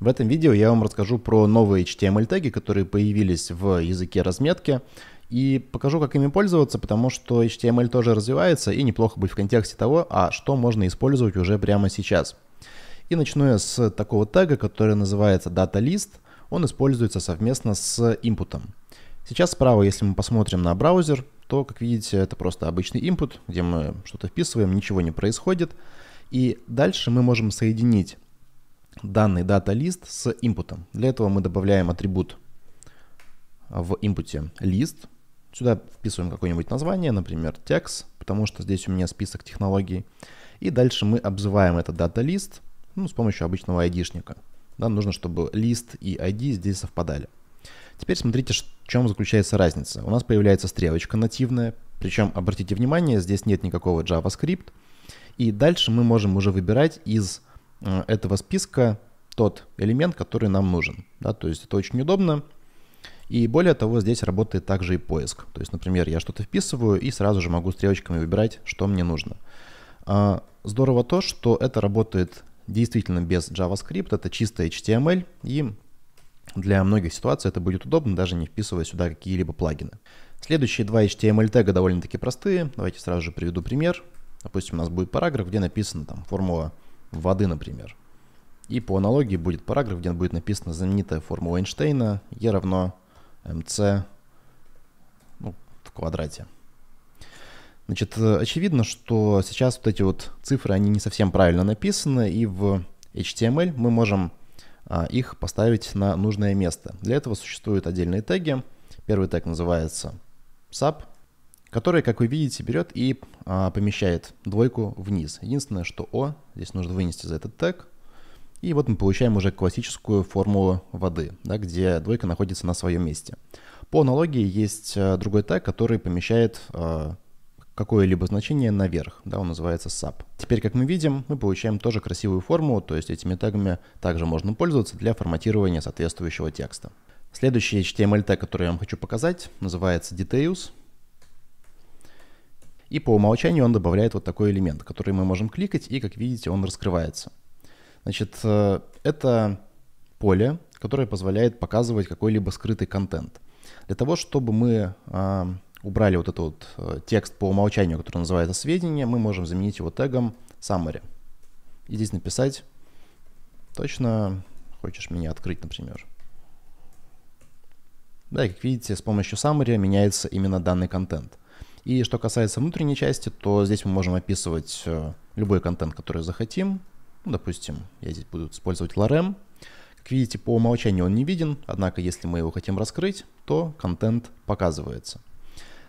В этом видео я вам расскажу про новые HTML теги, которые появились в языке разметки, и покажу, как ими пользоваться, потому что HTML тоже развивается, и неплохо быть в контексте того, а что можно использовать уже прямо сейчас. И начну я с такого тега, который называется DataList. Он используется совместно с input. Сейчас справа, если мы посмотрим на браузер, то, как видите, это просто обычный input, где мы что-то вписываем, ничего не происходит. И дальше мы можем соединить данный дата лист с импутом. Для этого мы добавляем атрибут в импуте лист. Сюда вписываем какое-нибудь название, например, текст, потому что здесь у меня список технологий. И дальше мы обзываем этот дата лист ну, с помощью обычного ID-шника. Да, нужно, чтобы лист и ID здесь совпадали. Теперь смотрите, в чем заключается разница. У нас появляется стрелочка нативная, причем, обратите внимание, здесь нет никакого JavaScript. И дальше мы можем уже выбирать из Э, этого списка тот элемент, который нам нужен. Да, то есть это очень удобно. И более того, здесь работает также и поиск. То есть, например, я что-то вписываю и сразу же могу стрелочками выбирать, что мне нужно. А, здорово то, что это работает действительно без JavaScript, это чистая HTML, и для многих ситуаций это будет удобно, даже не вписывая сюда какие-либо плагины. Следующие два HTML тега довольно-таки простые. Давайте сразу же приведу пример. Допустим, у нас будет параграф, где написана там формула воды, например. И по аналогии будет параграф, где будет написана знаменитая формула Эйнштейна E равно mc ну, в квадрате. Значит, э, очевидно, что сейчас вот эти вот цифры, они не совсем правильно написаны, и в HTML мы можем а, их поставить на нужное место. Для этого существуют отдельные теги. Первый тег называется sub, который, как вы видите, берет и а, помещает двойку вниз. Единственное, что O здесь нужно вынести за этот тег. И вот мы получаем уже классическую формулу воды, да, где двойка находится на своем месте. По аналогии есть а, другой тег, который помещает а, какое-либо значение наверх, да, он называется sap. Теперь, как мы видим, мы получаем тоже красивую формулу, то есть этими тегами также можно пользоваться для форматирования соответствующего текста. Следующий HTML тег, который я вам хочу показать, называется details. И по умолчанию он добавляет вот такой элемент, который мы можем кликать, и, как видите, он раскрывается. Значит, э, это поле, которое позволяет показывать какой-либо скрытый контент. Для того, чтобы мы э, убрали вот этот вот э, текст по умолчанию, который называется «сведения», мы можем заменить его тегом «summary». И здесь написать «точно хочешь меня открыть», например. Да, и как видите, с помощью summary меняется именно данный контент. И что касается внутренней части, то здесь мы можем описывать э, любой контент, который захотим. Ну, допустим, я здесь буду использовать lorem. Как видите, по умолчанию он не виден, однако если мы его хотим раскрыть, то контент показывается.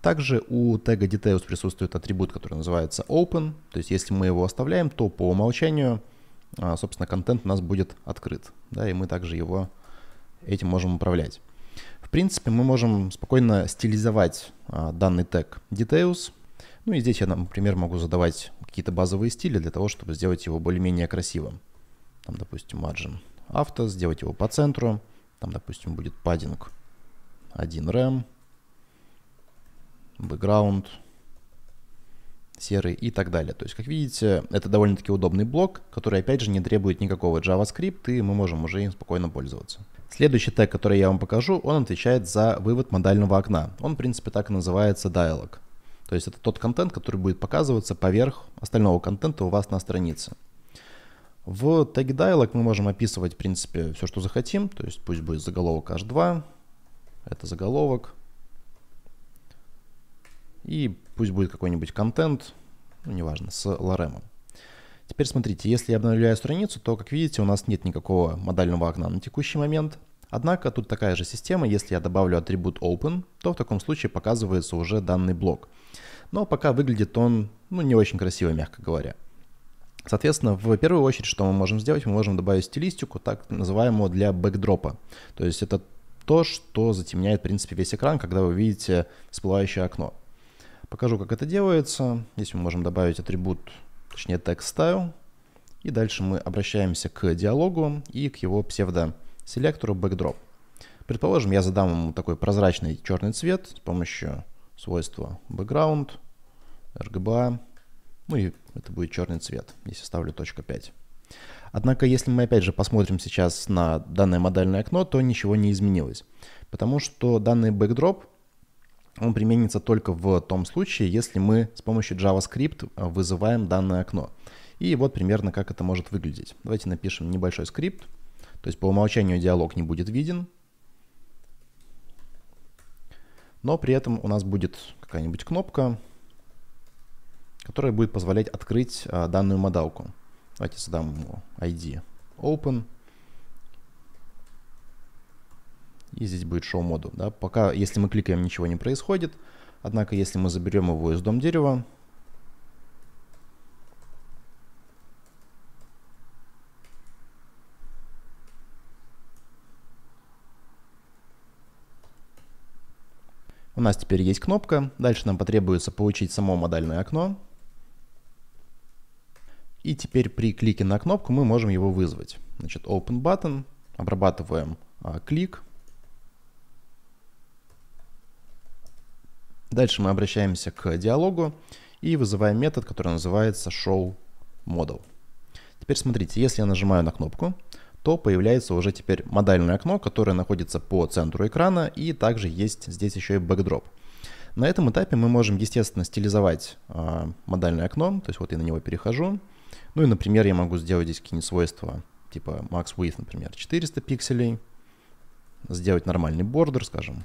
Также у тега details присутствует атрибут, который называется open, то есть если мы его оставляем, то по умолчанию, а, собственно, контент у нас будет открыт, да, и мы также его этим можем управлять принципе, мы можем спокойно стилизовать а, данный тег details. Ну и здесь я, например, могу задавать какие-то базовые стили для того, чтобы сделать его более-менее красивым. Там, допустим, margin авто, сделать его по центру. Там, допустим, будет padding 1 RAM, background – серый и так далее. То есть, как видите, это довольно-таки удобный блок, который, опять же, не требует никакого JavaScript, и мы можем уже им спокойно пользоваться. Следующий тег, который я вам покажу, он отвечает за вывод модального окна. Он, в принципе, так и называется Dialog. То есть это тот контент, который будет показываться поверх остального контента у вас на странице. В теге Dialog мы можем описывать, в принципе, все, что захотим. То есть пусть будет заголовок H2, это заголовок, и пусть будет какой-нибудь контент, ну, неважно, с лоремом. Теперь смотрите, если я обновляю страницу, то, как видите, у нас нет никакого модального окна на текущий момент. Однако тут такая же система, если я добавлю атрибут open, то в таком случае показывается уже данный блок. Но пока выглядит он ну, не очень красиво, мягко говоря. Соответственно, в первую очередь, что мы можем сделать, мы можем добавить стилистику, так называемую для бэкдропа. То есть это то, что затемняет, в принципе, весь экран, когда вы видите всплывающее окно. Покажу, как это делается. Здесь мы можем добавить атрибут, точнее text style. И дальше мы обращаемся к диалогу и к его псевдо-селектору backdrop. Предположим, я задам ему такой прозрачный черный цвет с помощью свойства background, RGBA, ну и это будет черный цвет, если ставлю 5. Однако, если мы опять же посмотрим сейчас на данное модальное окно, то ничего не изменилось, потому что данный backdrop он применится только в том случае, если мы с помощью JavaScript э, вызываем данное окно. И вот примерно как это может выглядеть. Давайте напишем небольшой скрипт. То есть по умолчанию диалог не будет виден. Но при этом у нас будет какая-нибудь кнопка, которая будет позволять открыть э, данную модалку. Давайте задам ему ID open. И здесь будет show моду. Да? Пока, если мы кликаем, ничего не происходит. Однако, если мы заберем его из дом дерева, У нас теперь есть кнопка. Дальше нам потребуется получить само модальное окно. И теперь при клике на кнопку мы можем его вызвать. Значит, open button, обрабатываем а, клик, Дальше мы обращаемся к диалогу и вызываем метод, который называется show model. Теперь смотрите, если я нажимаю на кнопку, то появляется уже теперь модальное окно, которое находится по центру экрана, и также есть здесь еще и backdrop. На этом этапе мы можем, естественно, стилизовать а, модальное окно, то есть вот я на него перехожу. Ну и, например, я могу сделать здесь какие-нибудь свойства, типа max width, например, 400 пикселей, сделать нормальный бордер, скажем,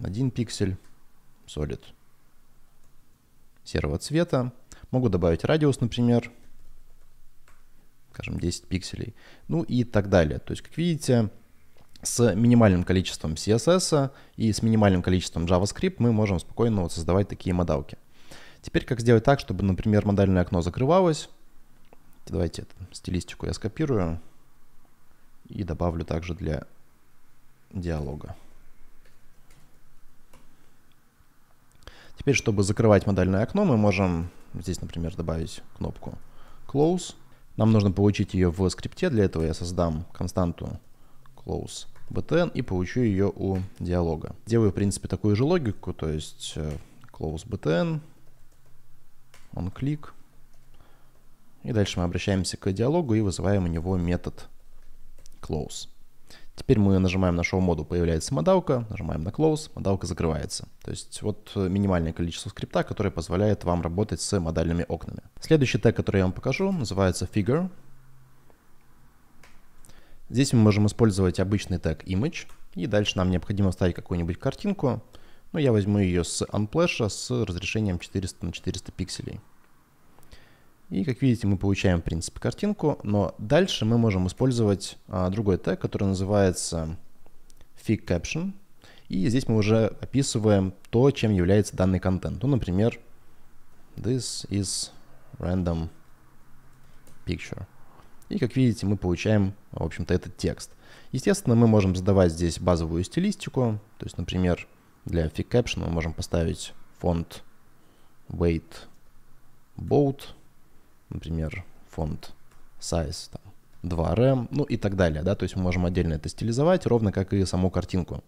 1 пиксель, Solid серого цвета. Могу добавить радиус, например, скажем, 10 пикселей, ну и так далее. То есть, как видите, с минимальным количеством CSS и с минимальным количеством JavaScript мы можем спокойно вот создавать такие модалки. Теперь как сделать так, чтобы, например, модальное окно закрывалось. Давайте эту стилистику я скопирую и добавлю также для диалога. Теперь, чтобы закрывать модальное окно, мы можем здесь, например, добавить кнопку close. Нам нужно получить ее в скрипте, для этого я создам константу close btn и получу ее у диалога. Делаю, в принципе, такую же логику, то есть э, close btn, on click. И дальше мы обращаемся к диалогу и вызываем у него метод close. Теперь мы нажимаем нашего моду, появляется модалка, нажимаем на close, модалка закрывается. То есть вот э, минимальное количество скрипта, которое позволяет вам работать с модальными окнами. Следующий тег, который я вам покажу, называется figure. Здесь мы можем использовать обычный тег image, и дальше нам необходимо вставить какую-нибудь картинку. Ну, я возьму ее с Unplash а с разрешением 400 на 400 пикселей. И, как видите, мы получаем, в принципе, картинку, но дальше мы можем использовать а, другой тег, который называется fig caption. И здесь мы уже описываем то, чем является данный контент. Ну, например, this is random picture. И, как видите, мы получаем, в общем-то, этот текст. Естественно, мы можем задавать здесь базовую стилистику. То есть, например, для fig caption мы можем поставить font weight bold – например, фонд size там, 2 rem, ну и так далее, да, то есть мы можем отдельно это стилизовать, ровно как и саму картинку.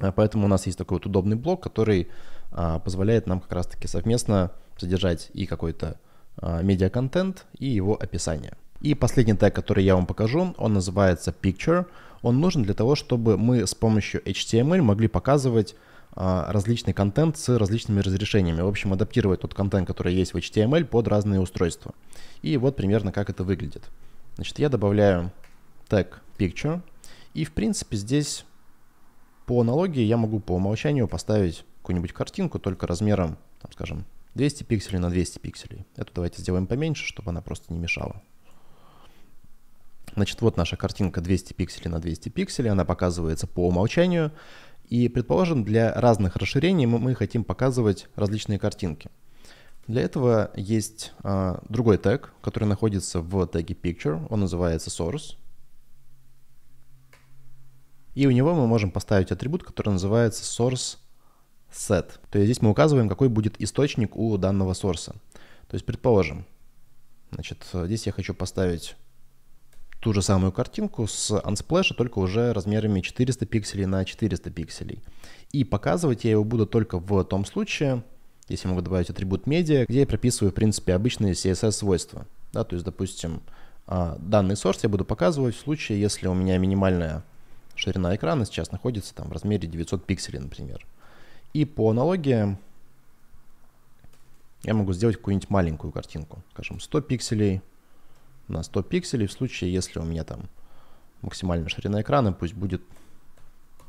А поэтому у нас есть такой вот удобный блок, который а, позволяет нам как раз-таки совместно содержать и какой-то а, медиа-контент, и его описание. И последний тег, который я вам покажу, он называется Picture. Он нужен для того, чтобы мы с помощью HTML могли показывать а, различный контент с различными разрешениями. В общем, адаптировать тот контент, который есть в HTML, под разные устройства. И вот примерно как это выглядит. Значит, я добавляю тег picture, и в принципе здесь по аналогии я могу по умолчанию поставить какую-нибудь картинку, только размером, там, скажем, 200 пикселей на 200 пикселей. Эту давайте сделаем поменьше, чтобы она просто не мешала. Значит, вот наша картинка 200 пикселей на 200 пикселей, она показывается по умолчанию. И, предположим, для разных расширений мы, мы хотим показывать различные картинки. Для этого есть а, другой тег, который находится в теге picture, он называется source. И у него мы можем поставить атрибут, который называется source set. То есть здесь мы указываем, какой будет источник у данного сорса. То есть, предположим, значит, здесь я хочу поставить ту же самую картинку с Unsplash, только уже размерами 400 пикселей на 400 пикселей. И показывать я его буду только в том случае, если могу добавить атрибут медиа, где я прописываю, в принципе, обычные CSS-свойства. Да, то есть, допустим, а, данный source я буду показывать в случае, если у меня минимальная ширина экрана сейчас находится там в размере 900 пикселей, например. И по аналогии я могу сделать какую-нибудь маленькую картинку, скажем, 100 пикселей на 100 пикселей. В случае, если у меня там максимальная ширина экрана, пусть будет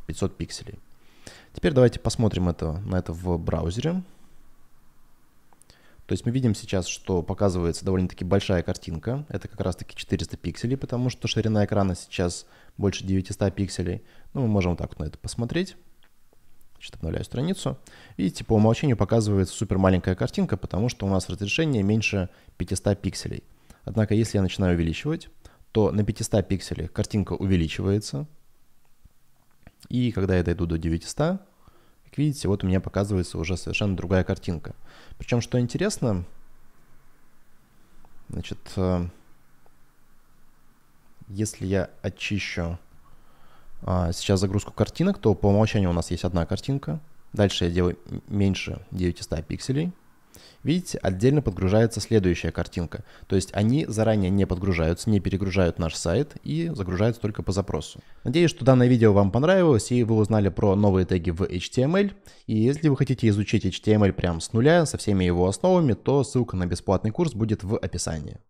500 пикселей. Теперь давайте посмотрим это, на это в браузере. То есть мы видим сейчас, что показывается довольно-таки большая картинка. Это как раз-таки 400 пикселей, потому что ширина экрана сейчас больше 900 пикселей. Ну, мы можем вот так вот на это посмотреть. Значит, обновляю страницу. Видите, типа, по умолчанию показывается супер маленькая картинка, потому что у нас разрешение меньше 500 пикселей. Однако, если я начинаю увеличивать, то на 500 пикселях картинка увеличивается. И когда я дойду до 900, как видите, вот у меня показывается уже совершенно другая картинка. Причем, что интересно, значит, э, если я очищу а, сейчас загрузку картинок, то по умолчанию у нас есть одна картинка. Дальше я делаю меньше 900 пикселей. Видите, отдельно подгружается следующая картинка. То есть они заранее не подгружаются, не перегружают наш сайт и загружаются только по запросу. Надеюсь, что данное видео вам понравилось и вы узнали про новые теги в HTML. И если вы хотите изучить HTML прямо с нуля, со всеми его основами, то ссылка на бесплатный курс будет в описании.